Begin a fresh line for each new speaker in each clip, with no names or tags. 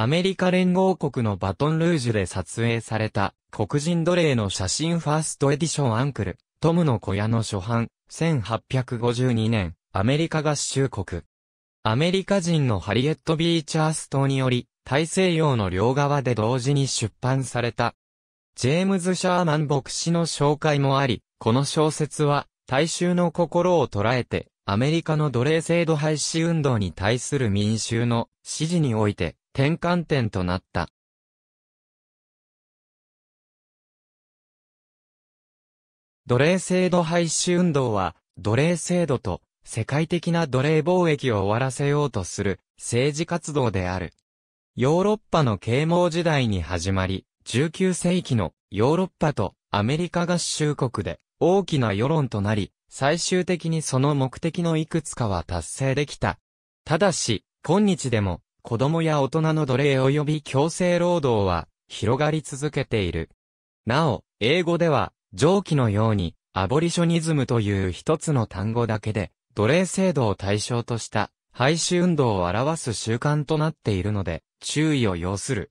アメリカ連合国のバトンルージュで撮影された黒人奴隷の写真ファーストエディションアンクル、トムの小屋の初版、1852年、アメリカ合衆国。アメリカ人のハリエット・ビーチャーストにより、大西洋の両側で同時に出版された。ジェームズ・シャーマン牧師の紹介もあり、この小説は、大衆の心を捉えて、アメリカの奴隷制度廃止運動に対する民衆の支持において、転換点となった。奴隷制度廃止運動は、奴隷制度と世界的な奴隷貿易を終わらせようとする政治活動である。ヨーロッパの啓蒙時代に始まり、19世紀のヨーロッパとアメリカ合衆国で大きな世論となり、最終的にその目的のいくつかは達成できた。ただし、今日でも子供や大人の奴隷及び強制労働は広がり続けている。なお、英語では、上記のように、アボリショニズムという一つの単語だけで、奴隷制度を対象とした廃止運動を表す習慣となっているので、注意を要する。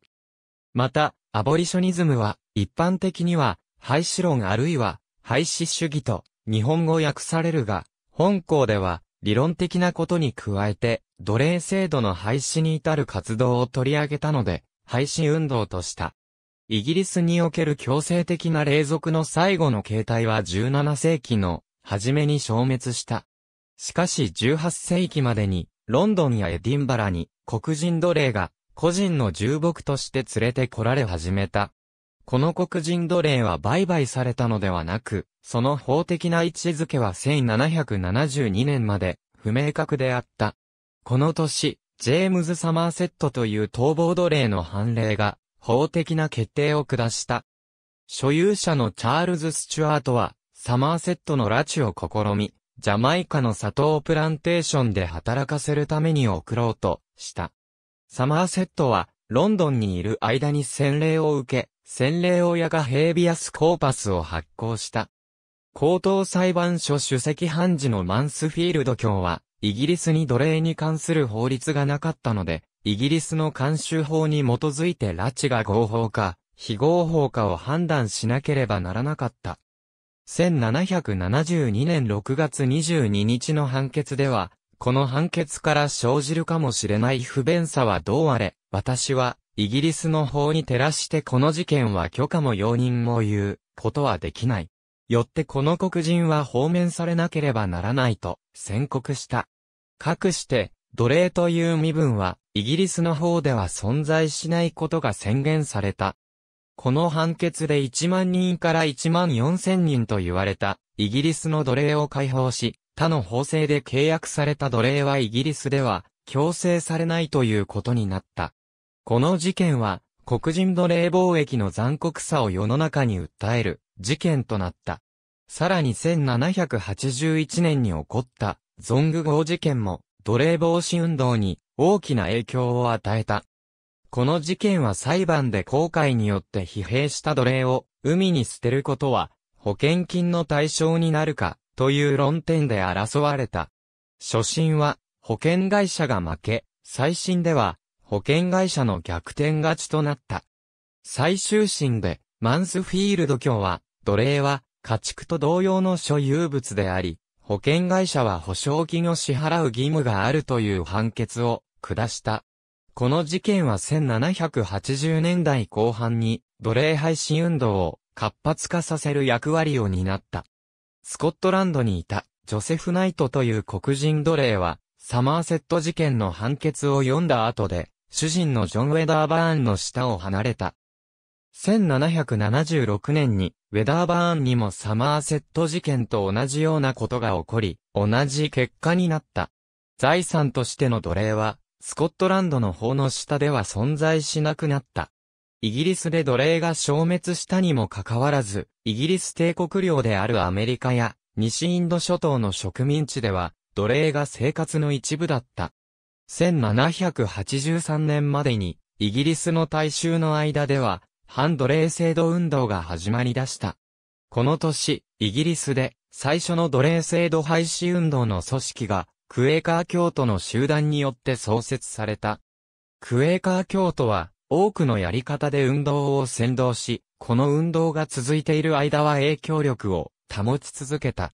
また、アボリショニズムは、一般的には、廃止論あるいは、廃止主義と、日本語訳されるが、本校では、理論的なことに加えて、奴隷制度の廃止に至る活動を取り上げたので、廃止運動とした。イギリスにおける強制的な隷属の最後の形態は17世紀の初めに消滅した。しかし18世紀までに、ロンドンやエディンバラに黒人奴隷が個人の重牧として連れてこられ始めた。この黒人奴隷は売買されたのではなく、その法的な位置づけは1772年まで不明確であった。この年、ジェームズ・サマーセットという逃亡奴隷の判例が、法的な決定を下した。所有者のチャールズ・スチュアートは、サマーセットの拉致を試み、ジャマイカの砂糖プランテーションで働かせるために送ろうとした。サマーセットは、ロンドンにいる間に洗礼を受け、洗礼親がヘイビアス・コーパスを発行した。高等裁判所主席判事のマンスフィールド卿は、イギリスに奴隷に関する法律がなかったので、イギリスの監修法に基づいて拉致が合法か、非合法かを判断しなければならなかった。1772年6月22日の判決では、この判決から生じるかもしれない不便さはどうあれ、私は、イギリスの法に照らしてこの事件は許可も容認も言う、ことはできない。よってこの黒人は放免されなければならないと宣告した。かくして、奴隷という身分は、イギリスの方では存在しないことが宣言された。この判決で1万人から1万4千人と言われた、イギリスの奴隷を解放し、他の法制で契約された奴隷はイギリスでは、強制されないということになった。この事件は、黒人奴隷貿易の残酷さを世の中に訴える、事件となった。さらに1781年に起こった、ゾング号事件も、奴隷防止運動に大きな影響を与えた。この事件は裁判で後悔によって疲弊した奴隷を海に捨てることは保険金の対象になるかという論点で争われた。初心は保険会社が負け、最新では保険会社の逆転勝ちとなった。最終審でマンスフィールド卿は奴隷は家畜と同様の所有物であり、保険会社は保証金を支払う義務があるという判決を下した。この事件は1780年代後半に奴隷廃止運動を活発化させる役割を担った。スコットランドにいたジョセフ・ナイトという黒人奴隷はサマーセット事件の判決を読んだ後で主人のジョン・ウェダーバーンの下を離れた。1776年に、ウェダーバーンにもサマーセット事件と同じようなことが起こり、同じ結果になった。財産としての奴隷は、スコットランドの法の下では存在しなくなった。イギリスで奴隷が消滅したにもかかわらず、イギリス帝国領であるアメリカや、西インド諸島の植民地では、奴隷が生活の一部だった。1783年までに、イギリスの大衆の間では、反奴隷制度運動が始まり出した。この年、イギリスで最初の奴隷制度廃止運動の組織がクエーカー教徒の集団によって創設された。クエーカー教徒は多くのやり方で運動を先導し、この運動が続いている間は影響力を保ち続けた。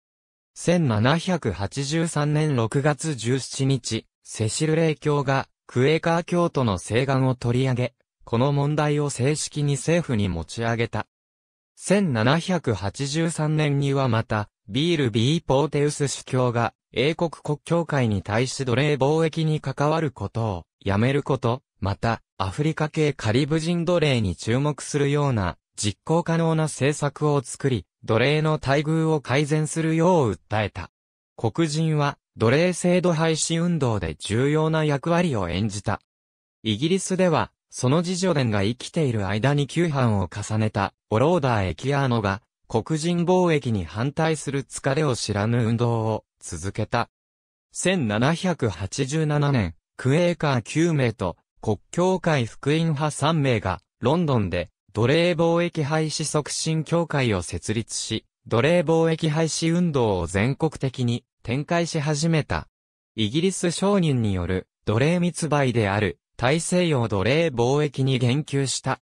1783年6月17日、セシル・レイ教がクエーカー教徒の請願を取り上げ、この問題を正式に政府に持ち上げた。1783年にはまた、ビール・ビー・ポーテウス主教が、英国国教会に対し奴隷貿易に関わることを、やめること、また、アフリカ系カリブ人奴隷に注目するような、実行可能な政策を作り、奴隷の待遇を改善するよう訴えた。黒人は、奴隷制度廃止運動で重要な役割を演じた。イギリスでは、その次女伝が生きている間に旧藩を重ねた、オローダー・エキアーノが、黒人貿易に反対する疲れを知らぬ運動を続けた。1787年、クエーカー9名と国教会福音派3名がロンドンで奴隷貿易廃止促進協会を設立し、奴隷貿易廃止運動を全国的に展開し始めた。イギリス商人による奴隷密売である大西洋奴隷貿易に言及した。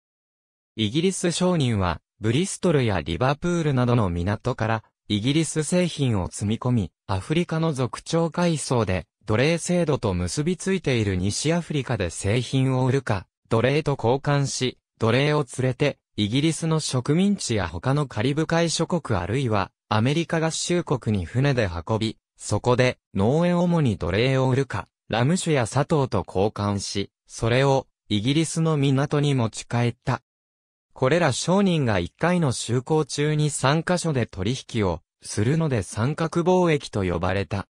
イギリス商人は、ブリストルやリバプールなどの港から、イギリス製品を積み込み、アフリカの族長階層で、奴隷制度と結びついている西アフリカで製品を売るか、奴隷と交換し、奴隷を連れて、イギリスの植民地や他のカリブ海諸国あるいは、アメリカ合衆国に船で運び、そこで、農園主に奴隷を売るか、ラム酒や砂糖と交換し、それをイギリスの港に持ち帰った。これら商人が1回の就航中に3カ所で取引をするので三角貿易と呼ばれた。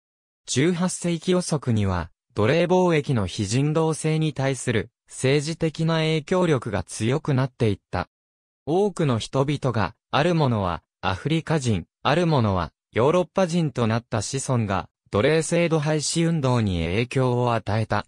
18世紀予測には、奴隷貿易の非人道性に対する政治的な影響力が強くなっていった。多くの人々が、あるものはアフリカ人、あるものはヨーロッパ人となった子孫が奴隷制度廃止運動に影響を与えた。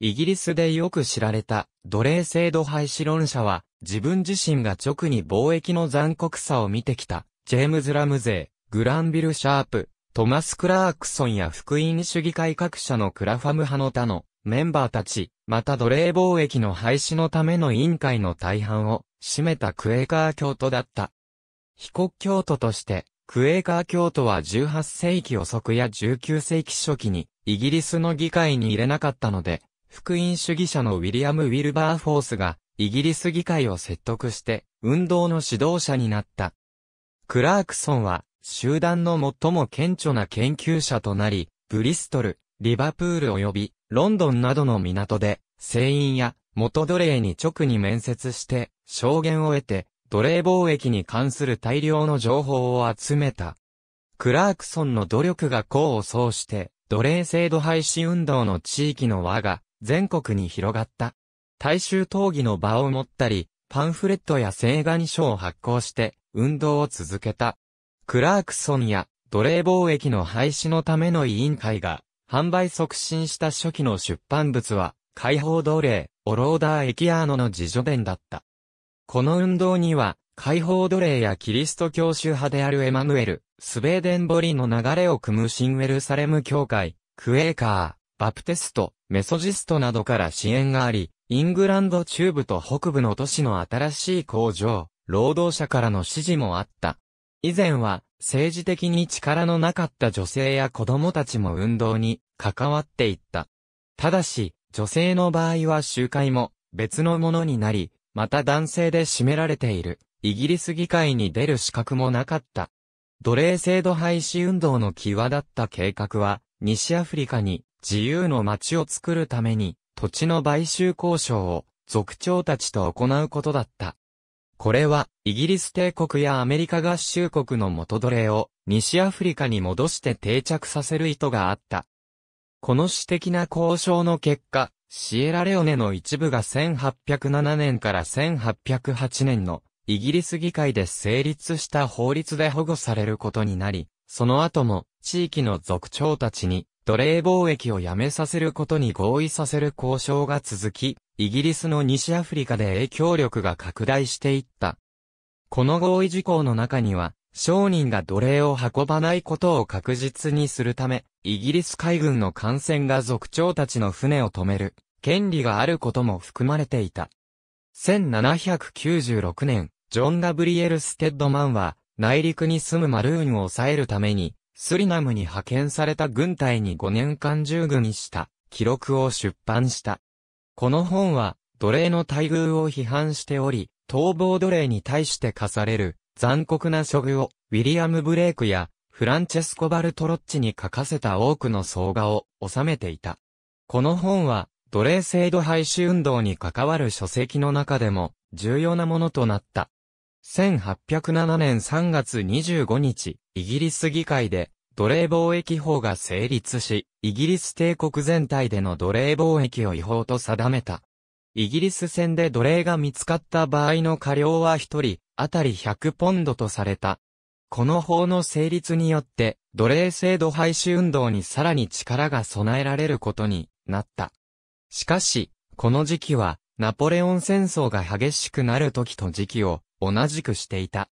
イギリスでよく知られた奴隷制度廃止論者は、自分自身が直に貿易の残酷さを見てきた、ジェームズ・ラムゼー、グランビル・シャープ、トマス・クラークソンや福音主義改革者のクラファム派の他のメンバーたち、また奴隷貿易の廃止のための委員会の大半を占めたクエーカー教徒だった。被告教徒として、クエーカー教徒は18世紀遅くや19世紀初期にイギリスの議会に入れなかったので、福音主義者のウィリアム・ウィルバーフォースが、イギリス議会を説得して、運動の指導者になった。クラークソンは、集団の最も顕著な研究者となり、ブリストル、リバプール及び、ロンドンなどの港で、船員や元奴隷に直に面接して、証言を得て、奴隷貿易に関する大量の情報を集めた。クラークソンの努力が功を奏して、奴隷制度廃止運動の地域の輪が全国に広がった。大衆討議の場を持ったり、パンフレットや請願書を発行して、運動を続けた。クラークソンや奴隷貿易の廃止のための委員会が、販売促進した初期の出版物は、解放奴隷、オローダー・エキアーノの自助伝だった。この運動には、解放奴隷やキリスト教宗派であるエマヌエル、スウェーデンボリの流れを組むシンウェルサレム教会、クエーカー、バプテスト、メソジストなどから支援があり、イングランド中部と北部の都市の新しい工場、労働者からの支持もあった。以前は、政治的に力のなかった女性や子供たちも運動に関わっていった。ただし、女性の場合は集会も別のものになり、また男性で占められている、イギリス議会に出る資格もなかった。奴隷制度廃止運動の際立った計画は、西アフリカに自由の街を作るために、土地の買収交渉を、族長たちと行うことだった。これは、イギリス帝国やアメリカ合衆国の元奴隷を、西アフリカに戻して定着させる意図があった。この私的な交渉の結果、シエラレオネの一部が1807年から1808年のイギリス議会で成立した法律で保護されることになり、その後も地域の族長たちに奴隷貿易をやめさせることに合意させる交渉が続き、イギリスの西アフリカで影響力が拡大していった。この合意事項の中には、商人が奴隷を運ばないことを確実にするため、イギリス海軍の艦船が族長たちの船を止める、権利があることも含まれていた。1796年、ジョン・ガブリエル・ステッドマンは、内陸に住むマルーンを抑えるために、スリナムに派遣された軍隊に5年間従軍した記録を出版した。この本は奴隷の待遇を批判しており、逃亡奴隷に対して課される残酷な処遇をウィリアム・ブレイクやフランチェスコ・バルトロッチに書かせた多くの総画を収めていた。この本は奴隷制度廃止運動に関わる書籍の中でも重要なものとなった。1807年3月25日、イギリス議会で、奴隷貿易法が成立し、イギリス帝国全体での奴隷貿易を違法と定めた。イギリス戦で奴隷が見つかった場合の過料は1人、あたり100ポンドとされた。この法の成立によって、奴隷制度廃止運動にさらに力が備えられることになった。しかし、この時期は、ナポレオン戦争が激しくなる時と時期を同じくしていた。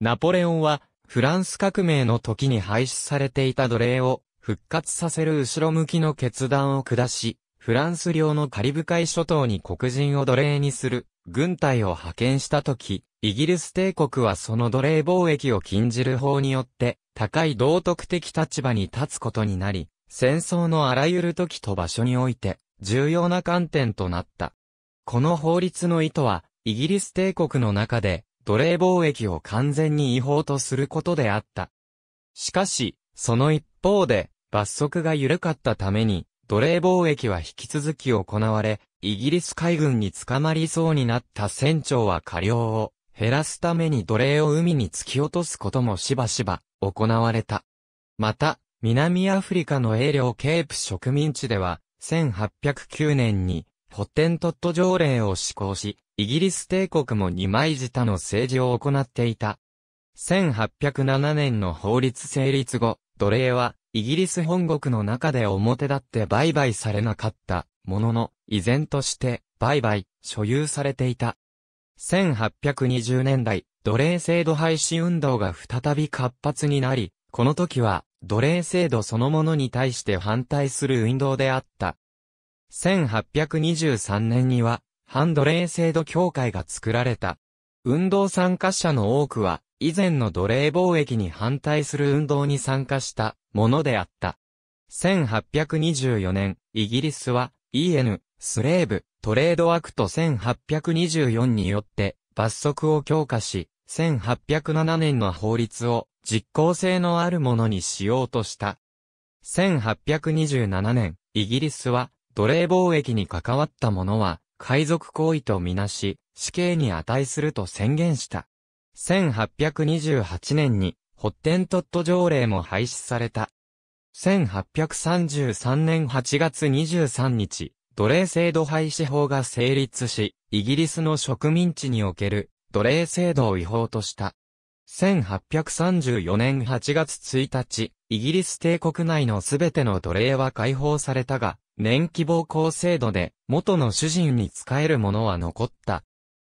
ナポレオンは、フランス革命の時に廃止されていた奴隷を復活させる後ろ向きの決断を下し、フランス領のカリブ海諸島に黒人を奴隷にする軍隊を派遣した時、イギリス帝国はその奴隷貿易を禁じる法によって高い道徳的立場に立つことになり、戦争のあらゆる時と場所において重要な観点となった。この法律の意図は、イギリス帝国の中で奴隷貿易を完全に違法とすることであった。しかし、その一方で罰則が緩かったために奴隷貿易は引き続き行われ、イギリス海軍に捕まりそうになった船長は過料を減らすために奴隷を海に突き落とすこともしばしば行われた。また、南アフリカの英領ケープ植民地では、1809年にッテントット条例を施行し、イギリス帝国も二枚舌の政治を行っていた。1807年の法律成立後、奴隷は、イギリス本国の中で表立って売買されなかったものの、依然として売買、所有されていた。1820年代、奴隷制度廃止運動が再び活発になり、この時は奴隷制度そのものに対して反対する運動であった1823年には、反奴隷制度協会が作られた。運動参加者の多くは、以前の奴隷貿易に反対する運動に参加したものであった。1824年、イギリスは EN、スレーブ、トレードアクト1824によって罰則を強化し、1807年の法律を実効性のあるものにしようとした。1827年、イギリスは奴隷貿易に関わった者は、海賊行為とみなし、死刑に値すると宣言した。1828年に、ホッテントット条例も廃止された。1833年8月23日、奴隷制度廃止法が成立し、イギリスの植民地における奴隷制度を違法とした。1834年8月1日、イギリス帝国内のすべての奴隷は解放されたが、年希望校制度で元の主人に仕えるものは残った。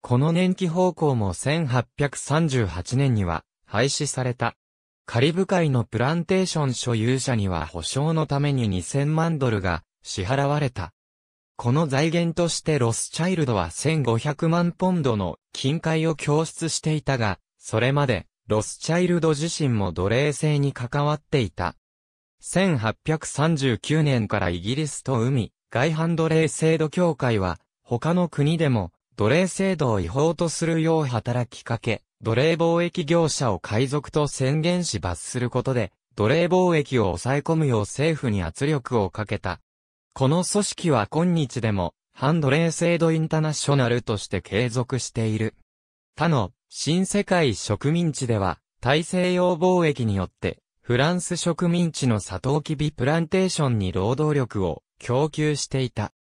この年期方向も1838年には廃止された。カリブ海のプランテーション所有者には保証のために2000万ドルが支払われた。この財源としてロスチャイルドは1500万ポンドの金塊を供出していたが、それまでロスチャイルド自身も奴隷制に関わっていた。1839年からイギリスと海、外反奴隷制度協会は、他の国でも、奴隷制度を違法とするよう働きかけ、奴隷貿易業者を海賊と宣言し罰することで、奴隷貿易を抑え込むよう政府に圧力をかけた。この組織は今日でも、反奴隷制度インターナショナルとして継続している。他の、新世界植民地では、大西洋貿易によって、フランス植民地のサトウキビプランテーションに労働力を供給していた。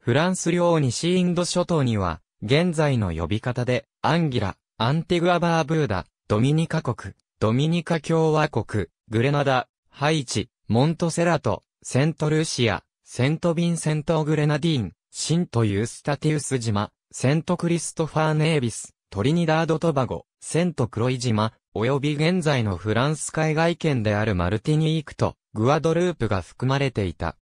フランス領西インド諸島には、現在の呼び方で、アンギラ、アンティグアバーブーダ、ドミニカ国、ドミニカ共和国、グレナダ、ハイチ、モントセラト、セントルシア、セントビンセントグレナディーン、シントユースタティウス島、セントクリストファーネービス、トリニダード・トバゴ、セント・クロイ島、及び現在のフランス海外圏であるマルティニークとグアドループが含まれていた。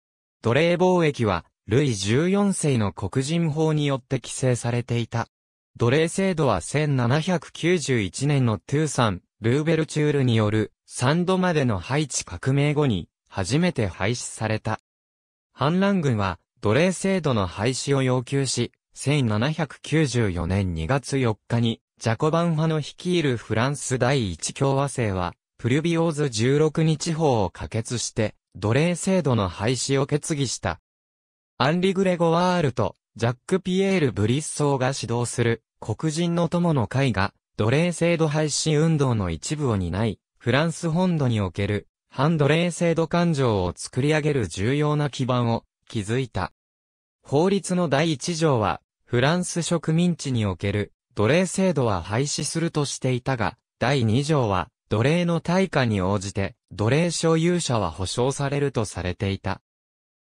奴隷貿易は、ルイ14世の黒人法によって規制されていた。奴隷制度は1791年のトゥーサン、ルーベルチュールによる3度までの配置革命後に初めて廃止された。反乱軍は奴隷制度の廃止を要求し、1794年2月4日に、ジャコバン派の率いるフランス第一共和制は、プリュビオーズ16日法を可決して、奴隷制度の廃止を決議した。アンリ・グレゴワールと、ジャック・ピエール・ブリッソーが指導する、黒人の友の会が、奴隷制度廃止運動の一部を担い、フランス本土における、反奴隷制度感情を作り上げる重要な基盤を、築いた。法律の第一条は、フランス植民地における奴隷制度は廃止するとしていたが、第2条は奴隷の対価に応じて奴隷所有者は保障されるとされていた。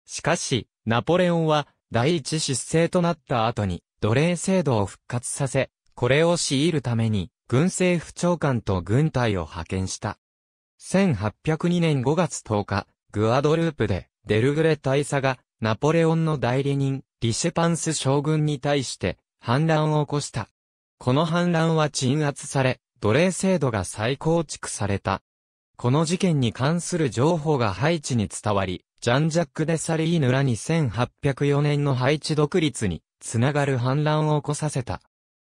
しかし、ナポレオンは第一失政となった後に奴隷制度を復活させ、これを強いるために軍政府長官と軍隊を派遣した。1802年5月10日、グアドループでデルグレ大佐がナポレオンの代理人リシェパンス将軍に対して反乱を起こした。この反乱は鎮圧され、奴隷制度が再構築された。この事件に関する情報がハイチに伝わり、ジャンジャック・デ・サリーヌらに1804年のハイチ独立につながる反乱を起こさせた。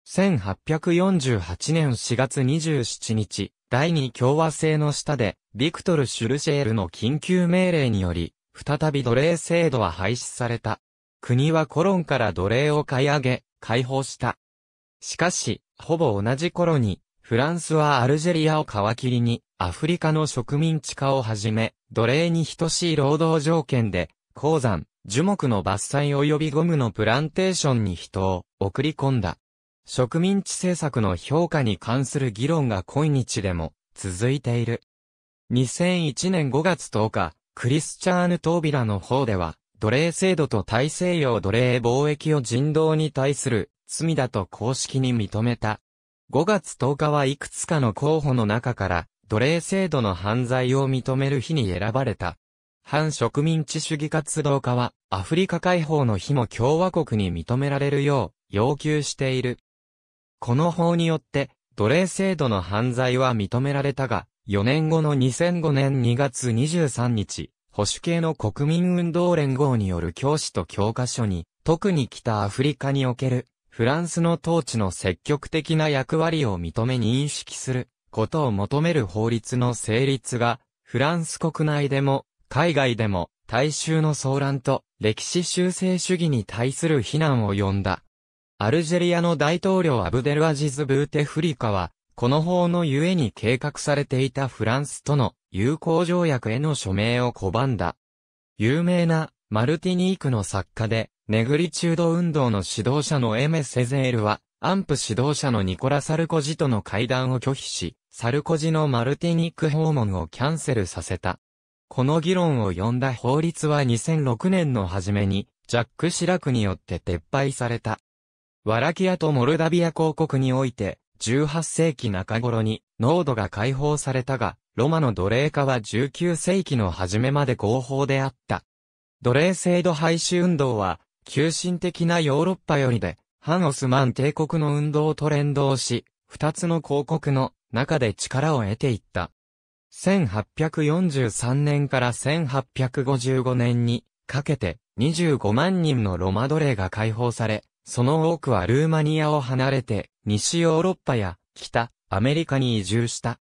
1848年4月27日、第二共和制の下で、ビクトル・シュルシェールの緊急命令により、再び奴隷制度は廃止された。国はコロンから奴隷を買い上げ、解放した。しかし、ほぼ同じ頃に、フランスはアルジェリアを皮切りに、アフリカの植民地化をはじめ、奴隷に等しい労働条件で、鉱山、樹木の伐採及びゴムのプランテーションに人を送り込んだ。植民地政策の評価に関する議論が今日でも続いている。2001年5月10日、クリスチャーヌ・トービラの方では、奴隷制度と大西洋奴隷貿易を人道に対する罪だと公式に認めた。5月10日はいくつかの候補の中から、奴隷制度の犯罪を認める日に選ばれた。反植民地主義活動家は、アフリカ解放の日も共和国に認められるよう、要求している。この法によって、奴隷制度の犯罪は認められたが、4年後の2005年2月23日、保守系の国民運動連合による教師と教科書に、特に北アフリカにおける、フランスの統治の積極的な役割を認め認識することを求める法律の成立が、フランス国内でも、海外でも、大衆の騒乱と歴史修正主義に対する非難を呼んだ。アルジェリアの大統領アブデルアジズ・ブーテフリカは、この法のゆえに計画されていたフランスとの友好条約への署名を拒んだ。有名なマルティニークの作家で、ネグリチュード運動の指導者のエメ・セゼールは、アンプ指導者のニコラ・サルコジとの会談を拒否し、サルコジのマルティニック訪問をキャンセルさせた。この議論を呼んだ法律は2006年の初めに、ジャック・シラクによって撤廃された。ワラキアとモルダビア公国において、18世紀中頃に濃度が解放されたが、ロマの奴隷化は19世紀の初めまで合法であった。奴隷制度廃止運動は、急進的なヨーロッパよりで、反オスマン帝国の運動と連動し、二つの広告の中で力を得ていった。1843年から1855年にかけて25万人のロマ奴隷が解放され、その多くはルーマニアを離れて西ヨーロッパや北アメリカに移住した。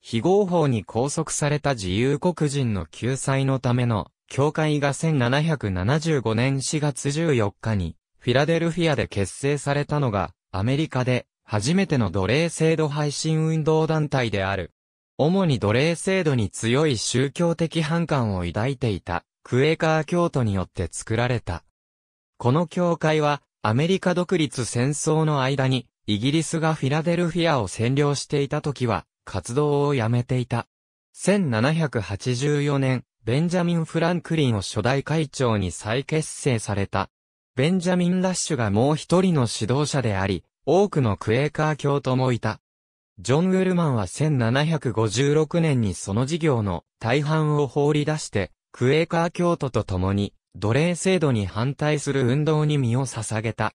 非合法に拘束された自由国人の救済のための教会が1775年4月14日にフィラデルフィアで結成されたのがアメリカで初めての奴隷制度配信運動団体である。主に奴隷制度に強い宗教的反感を抱いていたクエーカー教徒によって作られた。この教会はアメリカ独立戦争の間にイギリスがフィラデルフィアを占領していた時は、活動をやめていた。1784年、ベンジャミン・フランクリンを初代会長に再結成された。ベンジャミン・ラッシュがもう一人の指導者であり、多くのクエーカー教徒もいた。ジョン・ウェルマンは1756年にその事業の大半を放り出して、クエーカー教徒と共に、奴隷制度に反対する運動に身を捧げた。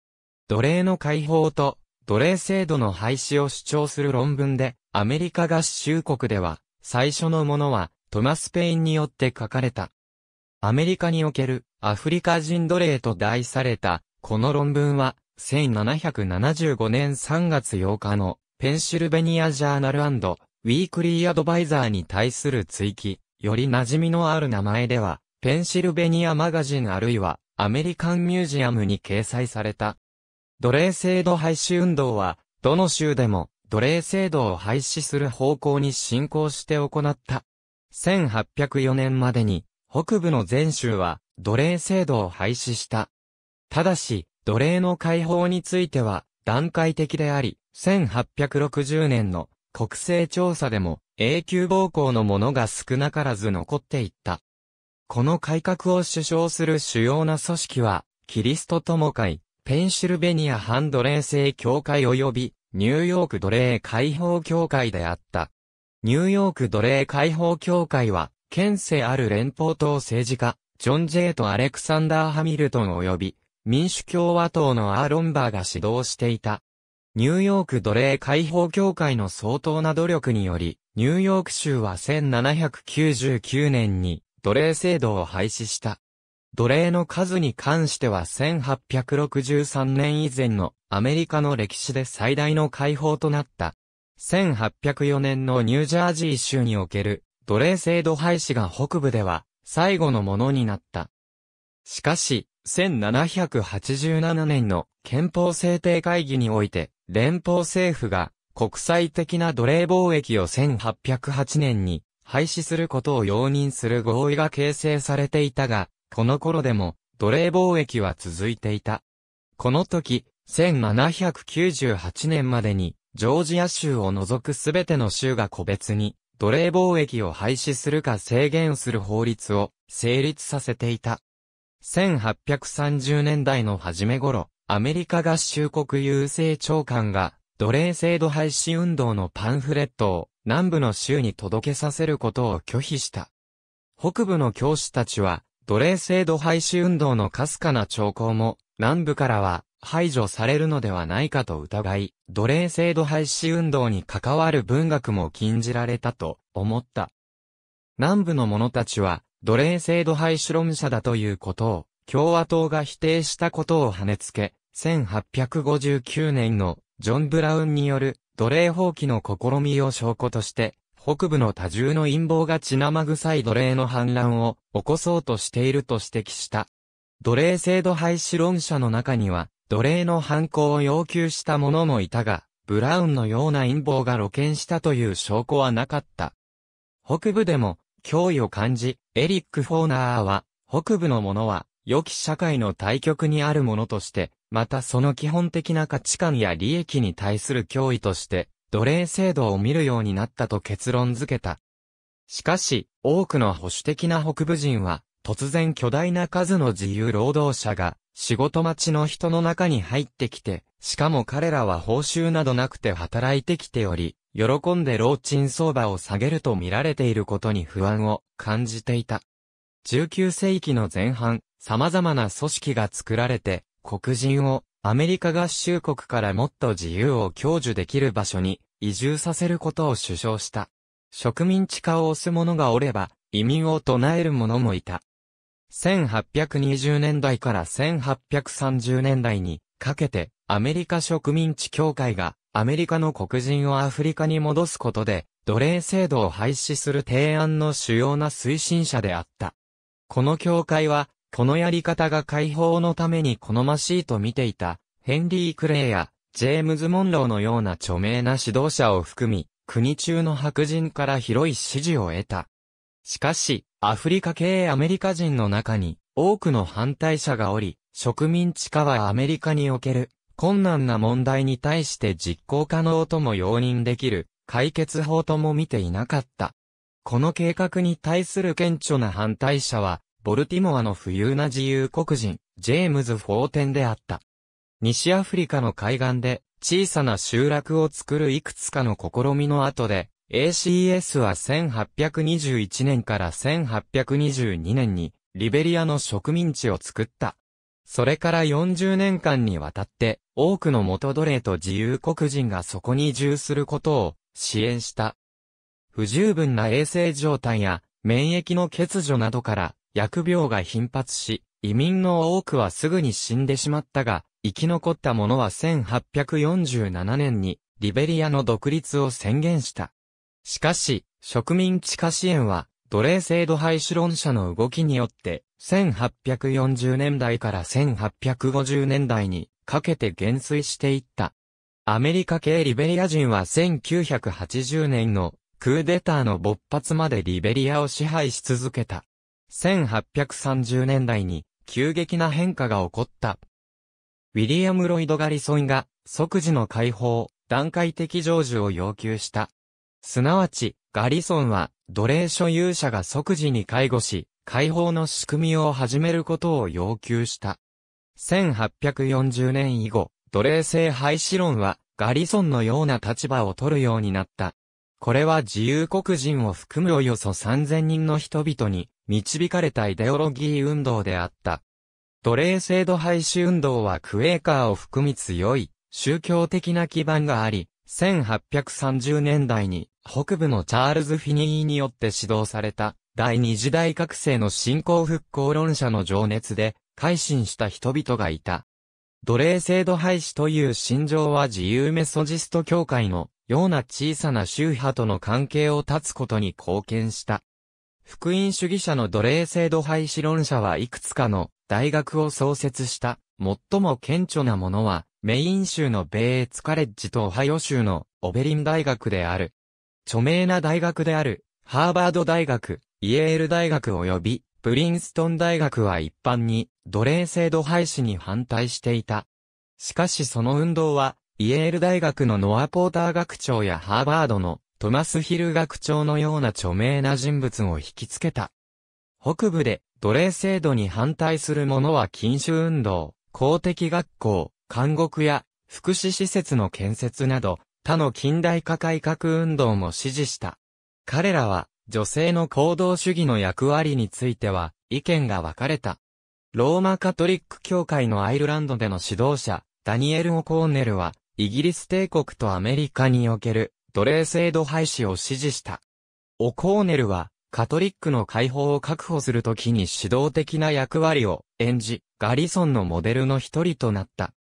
奴隷の解放と奴隷制度の廃止を主張する論文で、アメリカ合衆国では、最初のものは、トマス・ペインによって書かれた。アメリカにおけるアフリカ人奴隷と題された、この論文は、1775年3月8日のペンシルベニアジャーナルウィークリーアドバイザーに対する追記、より馴染みのある名前では、ペンシルベニアマガジンあるいはアメリカンミュージアムに掲載された。奴隷制度廃止運動は、どの州でも奴隷制度を廃止する方向に進行して行った。1804年までに、北部の全州は奴隷制度を廃止した。ただし、奴隷の解放については段階的であり、1860年の国勢調査でも永久暴行のものが少なからず残っていった。この改革を主張する主要な組織は、キリスト友会、ペンシルベニア反奴隷制協会及び、ニューヨーク奴隷解放協会であった。ニューヨーク奴隷解放協会は、県政ある連邦党政治家、ジョン・ジェイとアレクサンダー・ハミルトン及び、民主共和党のアーロンバーが指導していた。ニューヨーク奴隷解放協会の相当な努力により、ニューヨーク州は1799年に奴隷制度を廃止した。奴隷の数に関しては1863年以前のアメリカの歴史で最大の解放となった。1804年のニュージャージー州における奴隷制度廃止が北部では最後のものになった。しかし、1787年の憲法制定会議において、連邦政府が国際的な奴隷貿易を1808年に廃止することを容認する合意が形成されていたが、この頃でも奴隷貿易は続いていた。この時、1798年までにジョージア州を除くすべての州が個別に奴隷貿易を廃止するか制限する法律を成立させていた。1830年代の初め頃、アメリカ合衆国郵政長官が奴隷制度廃止運動のパンフレットを南部の州に届けさせることを拒否した。北部の教師たちは奴隷制度廃止運動のかすかな兆候も、南部からは排除されるのではないかと疑い、奴隷制度廃止運動に関わる文学も禁じられたと思った。南部の者たちは、奴隷制度廃止論者だということを、共和党が否定したことを跳ねつけ、1859年のジョン・ブラウンによる奴隷放棄の試みを証拠として、北部の多重の陰謀が血生臭い奴隷の反乱を起こそうとしていると指摘した。奴隷制度廃止論者の中には、奴隷の犯行を要求した者もいたが、ブラウンのような陰謀が露見したという証拠はなかった。北部でも、脅威を感じ、エリック・フォーナーは、北部の者は、良き社会の対極にあるものとして、またその基本的な価値観や利益に対する脅威として、奴隷制度を見るようになったと結論づけた。しかし、多くの保守的な北部人は、突然巨大な数の自由労働者が、仕事待ちの人の中に入ってきて、しかも彼らは報酬などなくて働いてきており、喜んで老賃相場を下げると見られていることに不安を感じていた。19世紀の前半、様々な組織が作られて、黒人をアメリカ合衆国からもっと自由を享受できる場所に移住させることを主張した。植民地化を推す者がおれば、移民を唱える者もいた。1820年代から1830年代にかけて、アメリカ植民地協会がアメリカの黒人をアフリカに戻すことで、奴隷制度を廃止する提案の主要な推進者であった。この協会は、このやり方が解放のために好ましいと見ていた、ヘンリー・クレイや、ジェームズ・モンローのような著名な指導者を含み、国中の白人から広い支持を得た。しかし、アフリカ系アメリカ人の中に、多くの反対者がおり、植民地化はアメリカにおける、困難な問題に対して実行可能とも容認できる、解決法とも見ていなかった。この計画に対する顕著な反対者は、ボルティモアの富裕な自由黒人、ジェームズ・フォーテンであった。西アフリカの海岸で小さな集落を作るいくつかの試みの後で、ACS は1821年から1822年にリベリアの植民地を作った。それから40年間にわたって多くの元奴隷と自由黒人がそこに移住することを支援した。不十分な衛生状態や免疫の欠如などから疫病が頻発し、移民の多くはすぐに死んでしまったが、生き残った者は1847年にリベリアの独立を宣言した。しかし、植民地化支援は、奴隷制度廃止論者の動きによって、1840年代から1850年代にかけて減衰していった。アメリカ系リベリア人は1980年のクーデターの勃発までリベリアを支配し続けた。1830年代に急激な変化が起こった。ウィリアム・ロイド・ガリソンが即時の解放、段階的成就を要求した。すなわち、ガリソンは奴隷所有者が即時に介護し、解放の仕組みを始めることを要求した。1840年以後、奴隷制廃止論はガリソンのような立場を取るようになった。これは自由黒人を含むおよそ3000人の人々に導かれたイデオロギー運動であった。奴隷制度廃止運動はクエーカーを含み強い宗教的な基盤があり、1830年代に北部のチャールズ・フィニーによって指導された第二次大覚醒の信仰復興論者の情熱で改心した人々がいた。奴隷制度廃止という心情は自由メソジスト教会のような小さな宗派との関係を断つことに貢献した。福音主義者の奴隷制度廃止論者はいくつかの大学を創設した。最も顕著なものは、メイン州のベーツカレッジとオハイオ州のオベリン大学である。著名な大学である、ハーバード大学、イエール大学及び、プリンストン大学は一般に、奴隷制度廃止に反対していた。しかしその運動は、イエール大学のノア・ポーター学長やハーバードのトマスヒル学長のような著名な人物を引きつけた。北部で奴隷制度に反対する者は禁酒運動、公的学校、監獄や福祉施設の建設など他の近代化改革運動も支持した。彼らは女性の行動主義の役割については意見が分かれた。ローマカトリック教会のアイルランドでの指導者、ダニエル・オコーネルは、イギリス帝国とアメリカにおける奴隷制度廃止を支持した。オコーネルは、カトリックの解放を確保するときに指導的な役割を演じ、ガリソンのモデルの一人となった。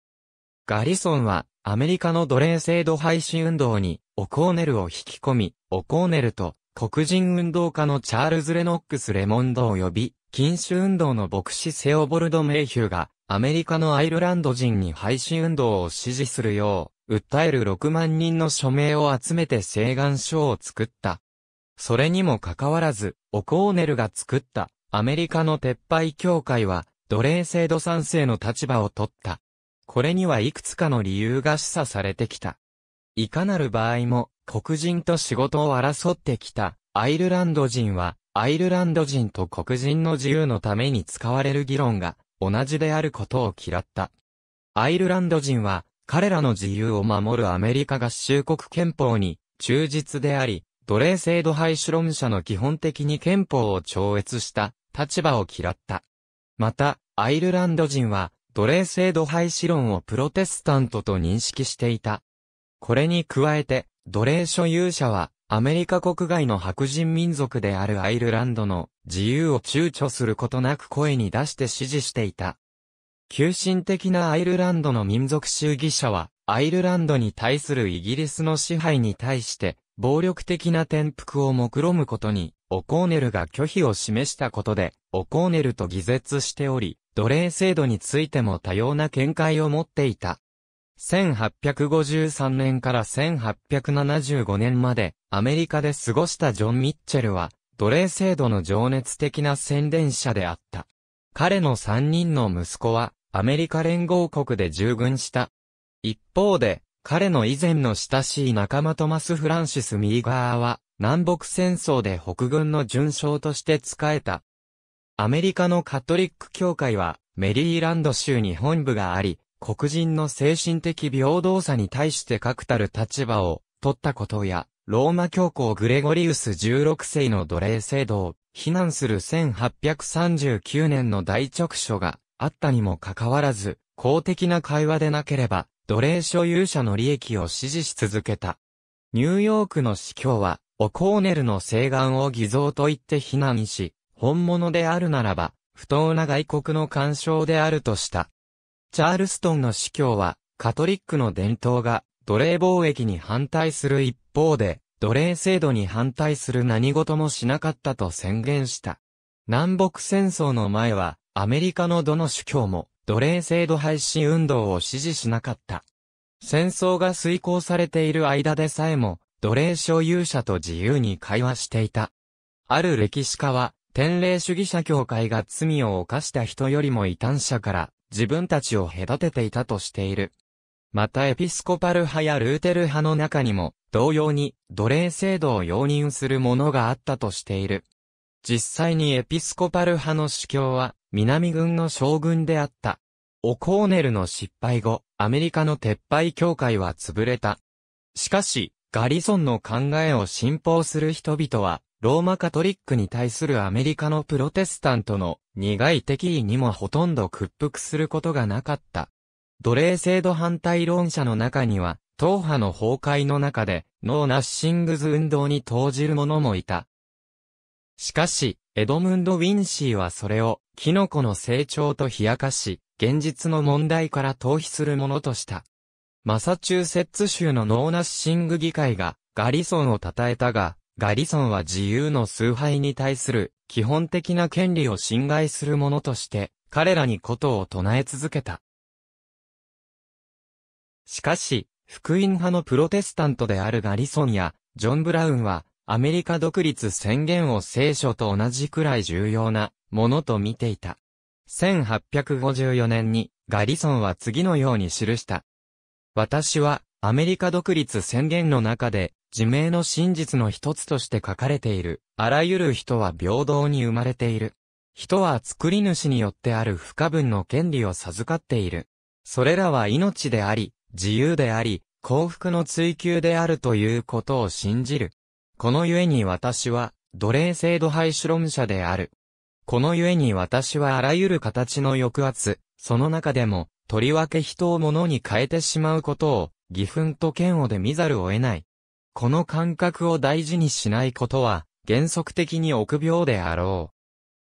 ガリソンは、アメリカの奴隷制度廃止運動に、オコーネルを引き込み、オコーネルと、黒人運動家のチャールズ・レノックス・レモンド及び、禁酒運動の牧師セオボルド・メイヒューが、アメリカのアイルランド人に廃止運動を支持するよう、訴える6万人の署名を集めて請願書を作った。それにもかかわらず、オコーネルが作ったアメリカの撤廃協会は、奴隷制度賛成の立場を取った。これにはいくつかの理由が示唆されてきた。いかなる場合も、黒人と仕事を争ってきたアイルランド人は、アイルランド人と黒人の自由のために使われる議論が同じであることを嫌った。アイルランド人は、彼らの自由を守るアメリカ合衆国憲法に忠実であり、奴隷制度廃止論者の基本的に憲法を超越した立場を嫌った。また、アイルランド人は奴隷制度廃止論をプロテスタントと認識していた。これに加えて、奴隷所有者はアメリカ国外の白人民族であるアイルランドの自由を躊躇することなく声に出して支持していた。急進的なアイルランドの民族主義者は、アイルランドに対するイギリスの支配に対して、暴力的な転覆を目論むことに、オコーネルが拒否を示したことで、オコーネルと偽絶しており、奴隷制度についても多様な見解を持っていた。1853年から1875年まで、アメリカで過ごしたジョン・ミッチェルは、奴隷制度の情熱的な宣伝者であった。彼の三人の息子は、アメリカ連合国で従軍した。一方で、彼の以前の親しい仲間トマス・フランシス・ミーガーは、南北戦争で北軍の準将として仕えた。アメリカのカトリック教会は、メリーランド州に本部があり、黒人の精神的平等さに対して確たる立場を取ったことや、ローマ教皇グレゴリウス16世の奴隷制度を非難する1839年の大直書があったにもかかわらず、公的な会話でなければ、奴隷所有者の利益を支持し続けた。ニューヨークの司教は、オコーネルの請願を偽造と言って非難し、本物であるならば、不当な外国の干渉であるとした。チャールストンの司教は、カトリックの伝統が奴隷貿易に反対する一方で、奴隷制度に反対する何事もしなかったと宣言した。南北戦争の前は、アメリカのどの主教も、奴隷制度廃止運動を支持しなかった。戦争が遂行されている間でさえも、奴隷所有者と自由に会話していた。ある歴史家は、天霊主義者協会が罪を犯した人よりも異端者から、自分たちを隔てていたとしている。またエピスコパル派やルーテル派の中にも、同様に奴隷制度を容認するものがあったとしている。実際にエピスコパル派の主教は、南軍の将軍であった。オコーネルの失敗後、アメリカの撤廃協会は潰れた。しかし、ガリソンの考えを信奉する人々は、ローマカトリックに対するアメリカのプロテスタントの苦い敵意にもほとんど屈服することがなかった。奴隷制度反対論者の中には、党派の崩壊の中で、ノーナッシングズ運動に投じる者もいた。しかし、エドムンド・ウィンシーはそれを、キノコの成長と冷やかし、現実の問題から逃避するものとした。マサチューセッツ州のノーナッシング議会が、ガリソンを称えたが、ガリソンは自由の崇拝に対する基本的な権利を侵害するものとして、彼らにことを唱え続けた。しかし、福音派のプロテスタントであるガリソンや、ジョン・ブラウンは、アメリカ独立宣言を聖書と同じくらい重要なものと見ていた。1854年にガリソンは次のように記した。私はアメリカ独立宣言の中で自明の真実の一つとして書かれている。あらゆる人は平等に生まれている。人は作り主によってある不可分の権利を授かっている。それらは命であり、自由であり、幸福の追求であるということを信じる。このゆえに私は、奴隷制度廃止論者である。このゆえに私はあらゆる形の抑圧、その中でも、とりわけ人を物に変えてしまうことを、義憤と嫌悪で見ざるを得ない。この感覚を大事にしないことは、原則的に臆病であろう。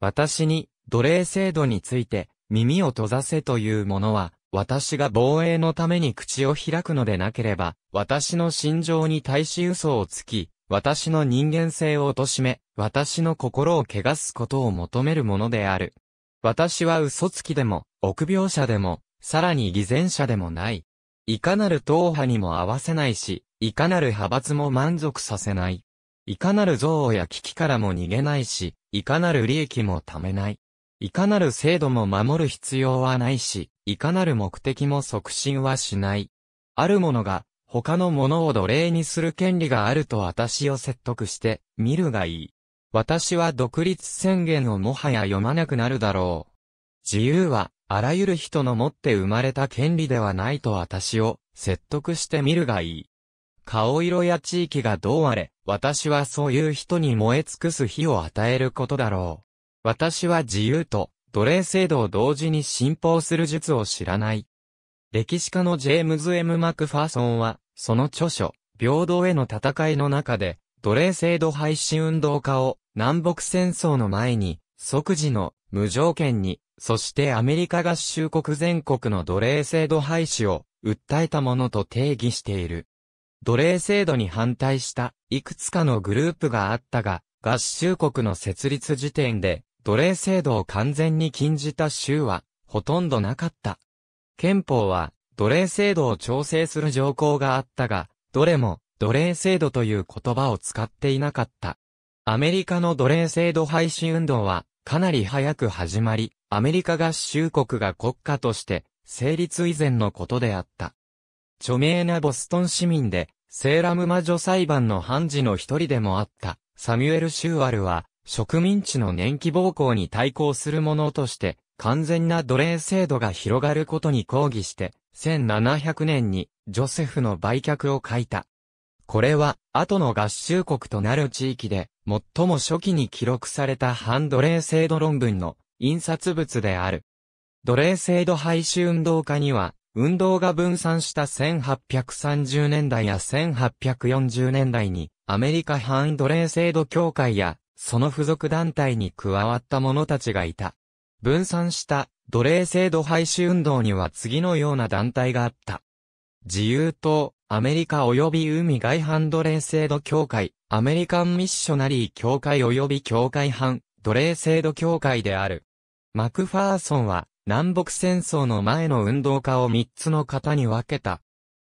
私に、奴隷制度について、耳を閉ざせというものは、私が防衛のために口を開くのでなければ、私の心情に対し嘘をつき、私の人間性を貶め、私の心を汚すことを求めるものである。私は嘘つきでも、臆病者でも、さらに偽善者でもない。いかなる党派にも合わせないし、いかなる派閥も満足させない。いかなる憎悪や危機からも逃げないし、いかなる利益もためない。いかなる制度も守る必要はないし、いかなる目的も促進はしない。あるものが、他のものを奴隷にする権利があると私を説得して、見るがいい。私は独立宣言をもはや読まなくなるだろう。自由は、あらゆる人の持って生まれた権利ではないと私を説得してみるがいい。顔色や地域がどうあれ、私はそういう人に燃え尽くす火を与えることだろう。私は自由と奴隷制度を同時に信奉する術を知らない。歴史家のジェームズ・ M・ マクファーソンは、その著書、平等への戦いの中で、奴隷制度廃止運動家を南北戦争の前に、即時の無条件に、そしてアメリカ合衆国全国の奴隷制度廃止を訴えたものと定義している。奴隷制度に反対したいくつかのグループがあったが、合衆国の設立時点で奴隷制度を完全に禁じた州は、ほとんどなかった。憲法は、奴隷制度を調整する条項があったが、どれも、奴隷制度という言葉を使っていなかった。アメリカの奴隷制度廃止運動は、かなり早く始まり、アメリカ合衆国が国家として、成立以前のことであった。著名なボストン市民で、セーラム魔女裁判の判事の一人でもあった、サミュエル・シューアルは、植民地の年季暴行に対抗するものとして、完全な奴隷制度が広がることに抗議して、1700年にジョセフの売却を書いた。これは、後の合衆国となる地域で、最も初期に記録された反奴隷制度論文の印刷物である。奴隷制度廃止運動家には、運動が分散した1830年代や1840年代に、アメリカ反奴隷制度協会や、その付属団体に加わった者たちがいた。分散した奴隷制度廃止運動には次のような団体があった。自由党、アメリカ及び海外反奴隷制度協会、アメリカンミッショナリー協会及び協会反奴隷制度協会である。マクファーソンは南北戦争の前の運動家を3つの型に分けた。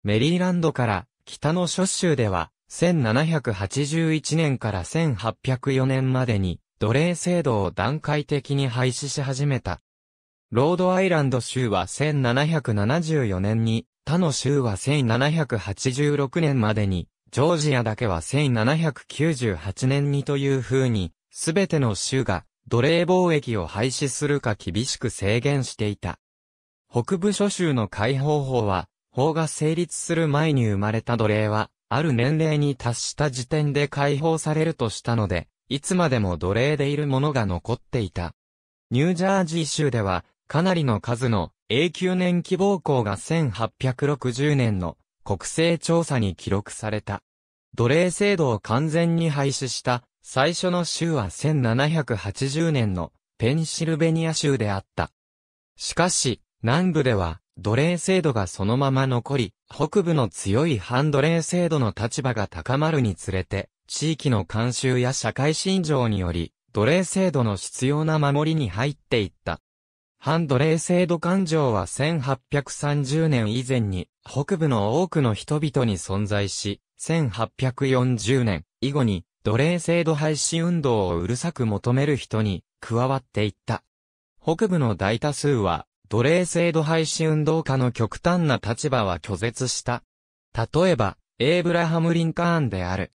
メリーランドから北の諸州では1781年から1804年までに奴隷制度を段階的に廃止し始めた。ロードアイランド州は1774年に、他の州は1786年までに、ジョージアだけは1798年にという風に、すべての州が奴隷貿易を廃止するか厳しく制限していた。北部諸州の解放法は、法が成立する前に生まれた奴隷は、ある年齢に達した時点で解放されるとしたので、いつまでも奴隷でいるものが残っていた。ニュージャージー州では、かなりの数の永久年希望校が1860年の国勢調査に記録された。奴隷制度を完全に廃止した最初の州は1780年のペンシルベニア州であった。しかし、南部では奴隷制度がそのまま残り、北部の強い反奴隷制度の立場が高まるにつれて、地域の慣習や社会信条により、奴隷制度の必要な守りに入っていった。反奴隷制度感情は1830年以前に北部の多くの人々に存在し、1840年以後に奴隷制度廃止運動をうるさく求める人に加わっていった。北部の大多数は奴隷制度廃止運動家の極端な立場は拒絶した。例えば、エイブラハム・リンカーンである。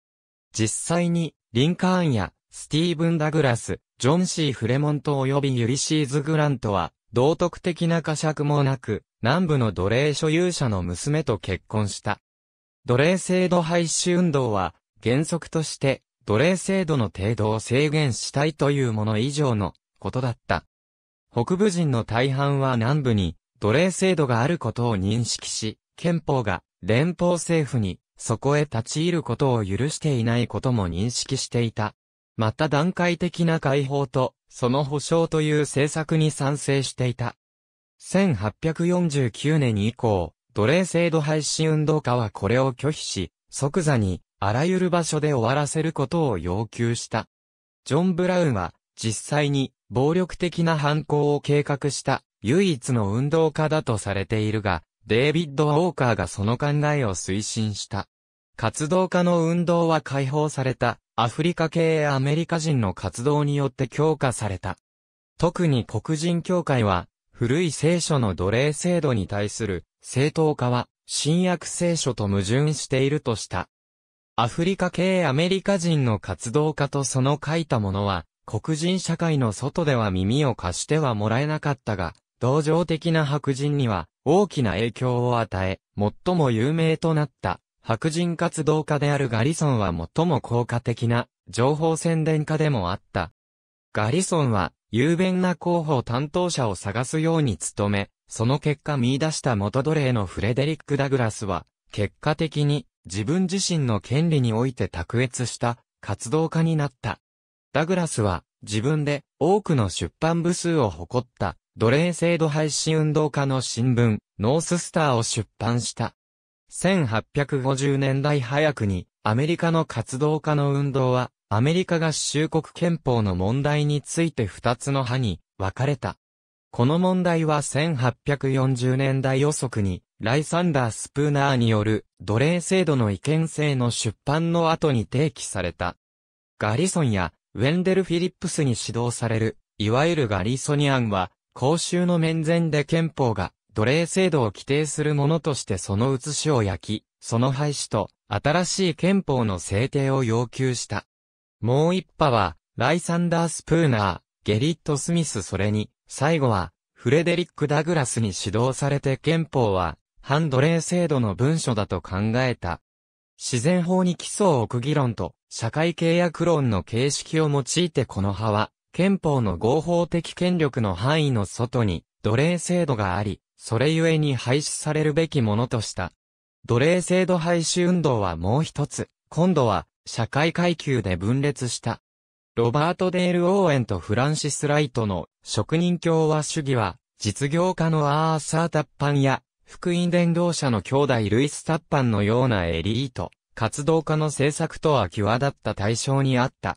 実際に、リンカーンや、スティーブン・ダグラス、ジョン・シー・フレモント及びユリシーズ・グラントは、道徳的な呵責もなく、南部の奴隷所有者の娘と結婚した。奴隷制度廃止運動は、原則として、奴隷制度の程度を制限したいというもの以上のことだった。北部人の大半は南部に奴隷制度があることを認識し、憲法が連邦政府にそこへ立ち入ることを許していないことも認識していた。また段階的な解放と、その保障という政策に賛成していた。1849年以降、奴隷制度廃止運動家はこれを拒否し、即座に、あらゆる場所で終わらせることを要求した。ジョン・ブラウンは、実際に、暴力的な犯行を計画した唯一の運動家だとされているが、デイビッド・ウォーカーがその考えを推進した。活動家の運動は解放されたアフリカ系アメリカ人の活動によって強化された。特に黒人協会は古い聖書の奴隷制度に対する正当化は新約聖書と矛盾しているとした。アフリカ系アメリカ人の活動家とその書いたものは黒人社会の外では耳を貸してはもらえなかったが、同情的な白人には大きな影響を与え、最も有名となった白人活動家であるガリソンは最も効果的な情報宣伝家でもあった。ガリソンは雄弁な広報担当者を探すように努め、その結果見出した元奴隷のフレデリック・ダグラスは、結果的に自分自身の権利において卓越した活動家になった。ダグラスは、自分で多くの出版部数を誇った、奴隷制度廃止運動家の新聞、ノーススターを出版した。1850年代早くに、アメリカの活動家の運動は、アメリカ合衆国憲法の問題について2つの派に分かれた。この問題は1840年代予測に、ライサンダー・スプーナーによる奴隷制度の違憲性の出版の後に提起された。ガリソンやウェンデル・フィリップスに指導される、いわゆるガリソニアンは、公衆の面前で憲法が奴隷制度を規定するものとしてその写しを焼き、その廃止と新しい憲法の制定を要求した。もう一派は、ライサンダー・スプーナー、ゲリット・スミスそれに、最後は、フレデリック・ダグラスに指導されて憲法は、反奴隷制度の文書だと考えた。自然法に基礎を置く議論と、社会契約論の形式を用いてこの派は、憲法の合法的権力の範囲の外に、奴隷制度があり、それゆえに廃止されるべきものとした。奴隷制度廃止運動はもう一つ、今度は、社会階級で分裂した。ロバート・デール・オーエンとフランシス・ライトの職人共和主義は、実業家のアーサー・タッパンや福音伝道者の兄弟ルイス・タッパンのようなエリート、活動家の政策とは際立った対象にあった。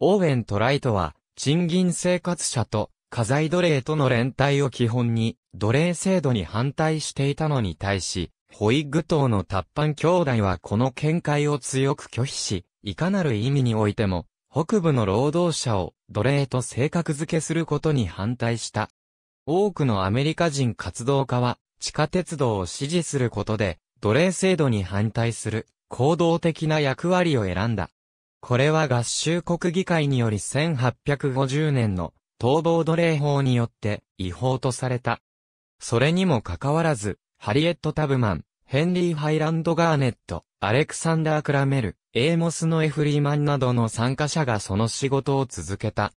オーウェン・トライトは、賃金生活者と、家財奴隷との連帯を基本に、奴隷制度に反対していたのに対し、ホイッグ党のタッパン兄弟はこの見解を強く拒否し、いかなる意味においても、北部の労働者を奴隷と性格付けすることに反対した。多くのアメリカ人活動家は、地下鉄道を支持することで、奴隷制度に反対する、行動的な役割を選んだ。これは合衆国議会により1850年の逃亡奴隷法によって違法とされた。それにもかかわらず、ハリエット・タブマン、ヘンリー・ハイランド・ガーネット、アレクサンダー・クラメル、エーモス・ノエ・フリーマンなどの参加者がその仕事を続けた。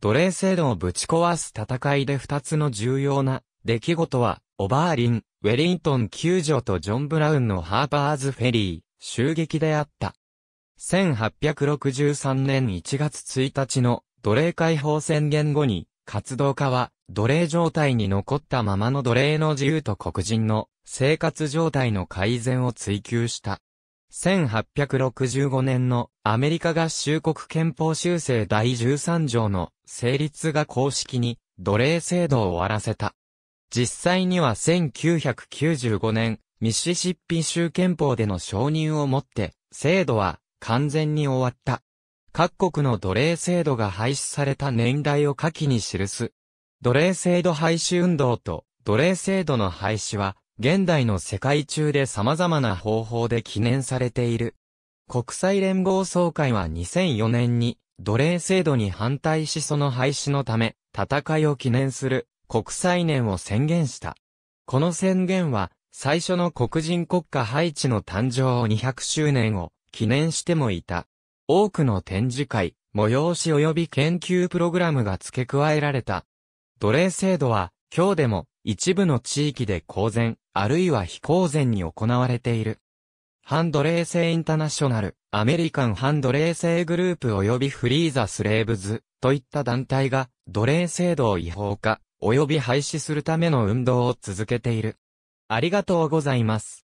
奴隷制度をぶち壊す戦いで二つの重要な出来事はオバーリン、ウェリントン救助とジョン・ブラウンのハーパーズフェリー、襲撃であった。1863年1月1日の奴隷解放宣言後に、活動家は奴隷状態に残ったままの奴隷の自由と黒人の生活状態の改善を追求した。1865年のアメリカ合衆国憲法修正第13条の成立が公式に奴隷制度を終わらせた。実際には1995年、ミシシッピ州憲法での承認をもって、制度は完全に終わった。各国の奴隷制度が廃止された年代を下記に記す。奴隷制度廃止運動と奴隷制度の廃止は、現代の世界中で様々な方法で記念されている。国際連合総会は2004年に奴隷制度に反対しその廃止のため、戦いを記念する国際年を宣言した。この宣言は、最初の黒人国家ハイチの誕生200周年を記念してもいた。多くの展示会、催し及び研究プログラムが付け加えられた。奴隷制度は、今日でも一部の地域で公然、あるいは非公然に行われている。反奴隷制インターナショナル、アメリカン反奴隷制グループ及びフリーザスレーブズといった団体が奴隷制度を違法化、及び廃止するための運動を続けている。ありがとうございます。